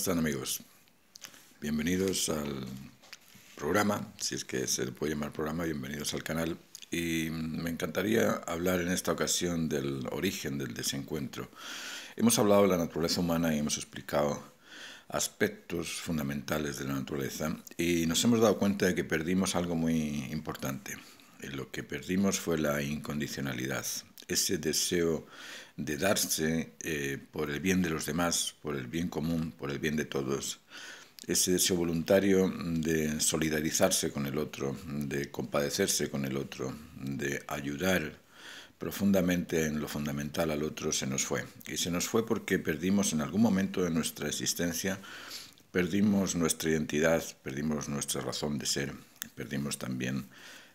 están amigos? Bienvenidos al programa, si es que se puede llamar programa, bienvenidos al canal. Y me encantaría hablar en esta ocasión del origen del desencuentro. Hemos hablado de la naturaleza humana y hemos explicado aspectos fundamentales de la naturaleza y nos hemos dado cuenta de que perdimos algo muy importante. Lo que perdimos fue la incondicionalidad, ese deseo de darse eh, por el bien de los demás, por el bien común, por el bien de todos. Ese deseo voluntario de solidarizarse con el otro, de compadecerse con el otro, de ayudar profundamente en lo fundamental al otro se nos fue. Y se nos fue porque perdimos en algún momento de nuestra existencia, perdimos nuestra identidad, perdimos nuestra razón de ser, perdimos también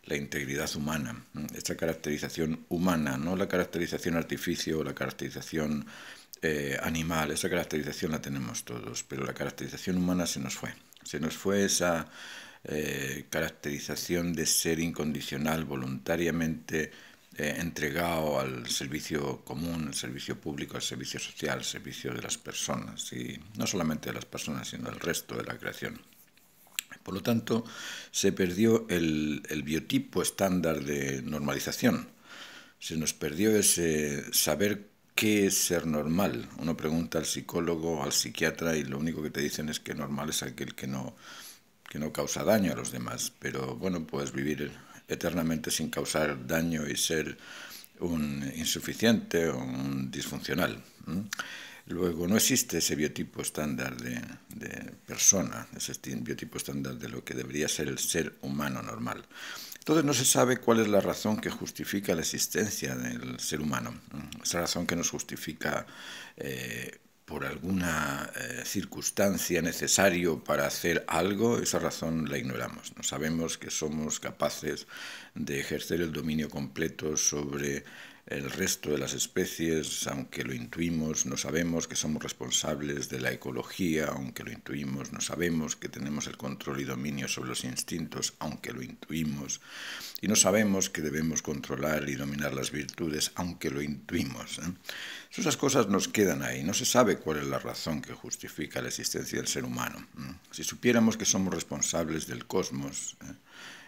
la integridad humana, esta caracterización humana, no la caracterización artificio, la caracterización eh, animal, esa caracterización la tenemos todos, pero la caracterización humana se nos fue. Se nos fue esa eh, caracterización de ser incondicional, voluntariamente eh, entregado al servicio común, al servicio público, al servicio social, al servicio de las personas, y no solamente de las personas, sino del resto de la creación. Por lo tanto, se perdió el, biotipo estándar de normalización. Se nos perdió ese saber ¿Qué es ser normal? Uno pregunta al psicólogo, al psiquiatra y lo único que te dicen es que normal es aquel que no, causa daño a los demás. Pero bueno, puedes vivir eternamente sin causar daño y ser un insuficiente o un disfuncional. Luego, no existe ese biotipo estándar de, persona, ese biotipo estándar de lo que debería ser el ser humano normal. Entonces no se sabe cuál es la razón que justifica la existencia del ser humano, esa razón que nos justifica eh, por alguna eh, circunstancia necesario para hacer algo, esa razón la ignoramos. No sabemos que somos capaces de ejercer el dominio completo sobre el resto de las especies, aunque lo intuimos, no sabemos que somos responsables de la ecología, aunque lo intuimos, no sabemos que tenemos el control y dominio sobre los instintos, aunque lo intuimos, y no sabemos que debemos controlar y dominar las virtudes, aunque lo intuimos. ¿eh? Esas cosas nos quedan ahí, no se sabe cuál es la razón que justifica la existencia del ser humano. ¿eh? Si supiéramos que somos responsables del cosmos ¿eh?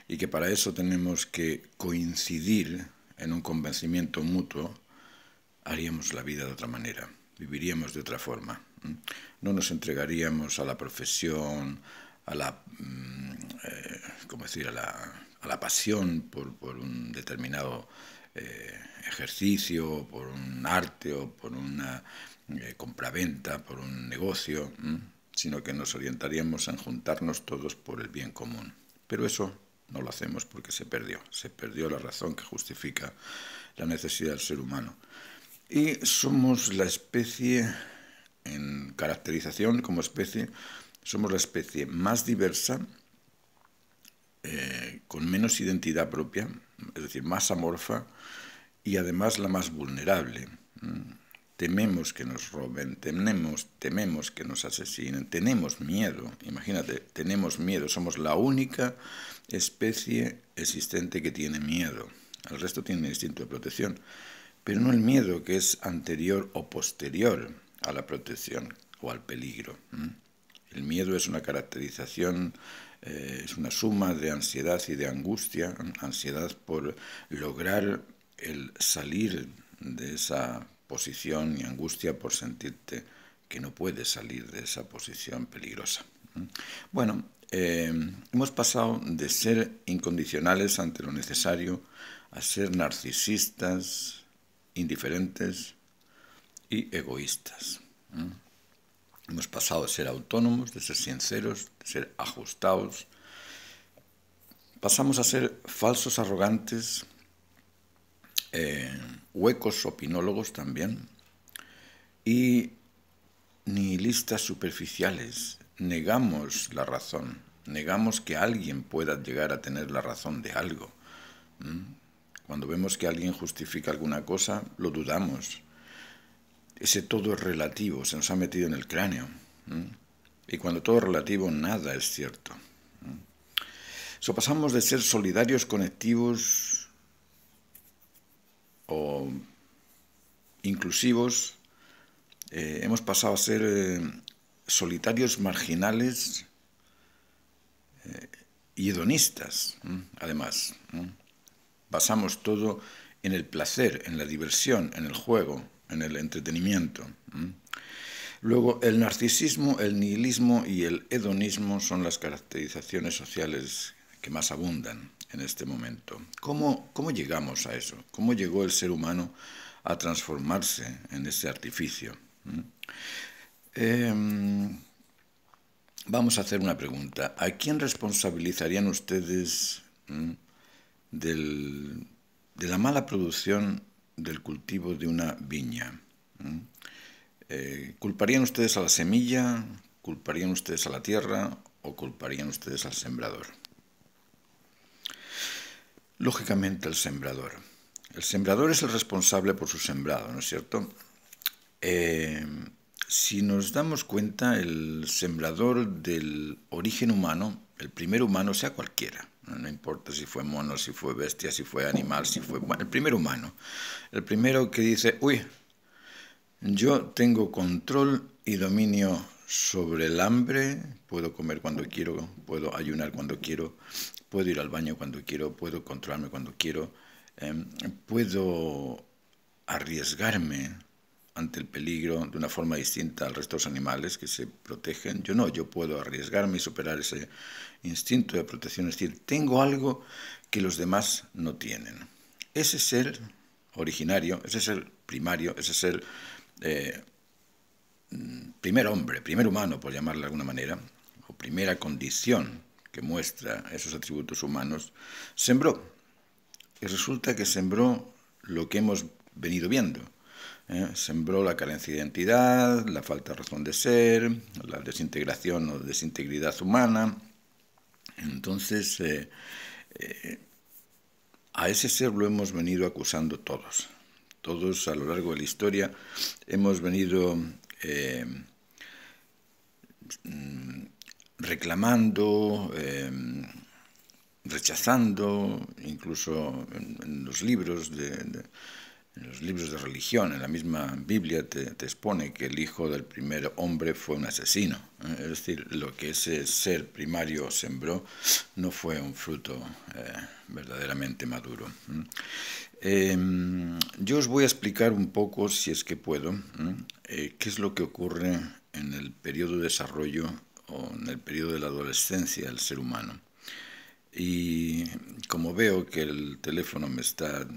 y que para eso tenemos que coincidir, en un convencimiento mutuo, haríamos la vida de otra manera, viviríamos de otra forma. No nos entregaríamos a la profesión, a la, mm, eh, decir? A la, pasión por, un determinado eh, ejercicio, por un arte o por una eh, compraventa, por un negocio, sino que nos orientaríamos en juntarnos todos por el bien común. Pero eso no lo hacemos porque se perdió, se perdió la razón que justifica la necesidad del ser humano. Y somos la especie, en caracterización como especie, somos la especie más diversa, eh, con menos identidad propia, es decir, más amorfa y además la más vulnerable. Mm tememos que nos roben, tememos, tememos que nos asesinen, tenemos miedo, imagínate, tenemos miedo, somos la única especie existente que tiene miedo. El resto tiene instinto de protección, pero no el miedo que es anterior o posterior a la protección o al peligro. El miedo es una caracterización, eh, es una suma de ansiedad y de angustia, ansiedad por lograr el salir de esa posición y angustia por sentirte que no puedes salir de esa posición peligrosa. Bueno, eh, hemos pasado de ser incondicionales ante lo necesario a ser narcisistas, indiferentes y egoístas. Hemos pasado de ser autónomos, de ser sinceros, de ser ajustados. Pasamos a ser falsos arrogantes, eh, huecos opinólogos también, y listas superficiales. Negamos la razón, negamos que alguien pueda llegar a tener la razón de algo. Cuando vemos que alguien justifica alguna cosa, lo dudamos. Ese todo es relativo, se nos ha metido en el cráneo. Y cuando todo es relativo, nada es cierto. Eso pasamos de ser solidarios, conectivos, o inclusivos, eh, hemos pasado a ser eh, solitarios marginales eh, y hedonistas, además. Basamos todo en el placer, en la diversión, en el juego, en el entretenimiento. Luego, el narcisismo, el nihilismo y el hedonismo son las caracterizaciones sociales que más abundan en este momento. ¿Cómo, llegamos a eso? ¿Cómo llegó el ser humano a transformarse en ese artificio? ¿Mm? Em, vamos a hacer una pregunta. ¿A quién responsabilizarían ustedes ¿Mm? de la mala producción del cultivo de una viña? ¿Mm? Eh, ¿Culparían ustedes a la semilla? ¿Culparían ustedes a la tierra? ¿O culparían ustedes al sembrador? Lógicamente el sembrador. El sembrador es el responsable por su sembrado, ¿no es cierto? Eh, si nos damos cuenta, el sembrador del origen humano, el primer humano, sea cualquiera, no importa si fue mono, si fue bestia, si fue animal, si fue... El primer humano. El primero que dice, uy, yo tengo control y dominio sobre el hambre, puedo comer cuando quiero, puedo ayunar cuando quiero, puedo ir al baño cuando quiero, puedo controlarme cuando quiero, em, puedo arriesgarme ante el peligro de una forma distinta al resto de los animales que se protegen. Yo no, yo puedo arriesgarme y superar ese instinto de protección, es decir, tengo algo que los demás no tienen. Ese es el originario, ese es el primario, ese es el... Eh, Mm, primer hombre, primer humano, por llamarlo de alguna manera, o primera condición que muestra esos atributos humanos, sembró. Y resulta que sembró lo que hemos venido viendo. ¿eh? Sembró la carencia de identidad, la falta de razón de ser, la desintegración o desintegridad humana. Entonces, eh, eh, a ese ser lo hemos venido acusando todos. Todos a lo largo de la historia hemos venido eh, reclamando, eh, rechazando, incluso en, los libros de, los libros de religión, en la misma Biblia, te, expone que el hijo del primer hombre fue un asesino. ¿eh? Es decir, lo que ese ser primario sembró no fue un fruto verdaderamente maduro. Em, yo os voy a explicar un poco, si es que puedo, eh, qué es lo que ocurre en el periodo de desarrollo o en el periodo de la adolescencia del ser humano. Y como veo que el teléfono me está